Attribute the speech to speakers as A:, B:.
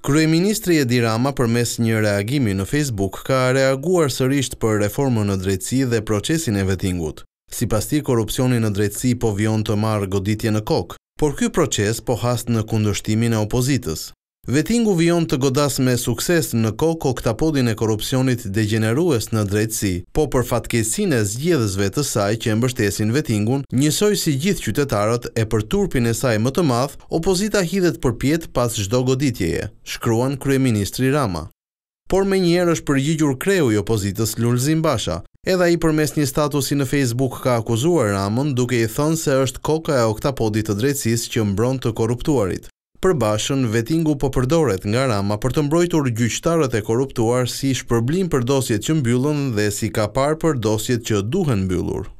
A: Kryeministri Edi Rama përmes një reagimi në Facebook ka reaguar sërisht për reformën në drejtësi dhe procesin e vetingut. Si pas ti, korupcioni në drejtësi po vion të marë goditje në kokë, por ky proces po hast në kundështimin e opozitës. Vetingu vion të godas me sukses në koko këta podin e korupcionit degenerues në drejtësi, po për fatkesin e zgjedhësve të saj që e mbështesin vetingun, njësoj si gjithë qytetarët e për turpin e saj më të madh, opozita hidhet për pjetë pas shdo goditjeje, shkruan Kryeministri Rama. Por me njerë është përgjigjur kreu i opozitës Lulzim Basha, edha i përmes një statusi në Facebook ka akuzuar Ramën duke i thënë se është koka e oktapodit të drejtsis që mbron të korruptuarit përbashën vetingu po përdoret nga Rama për të mbrojtur gjyqtarët e korruptuar si shpërblim për dosjet që mbyllën dhe si kapar për dosjet që duhen mbyllur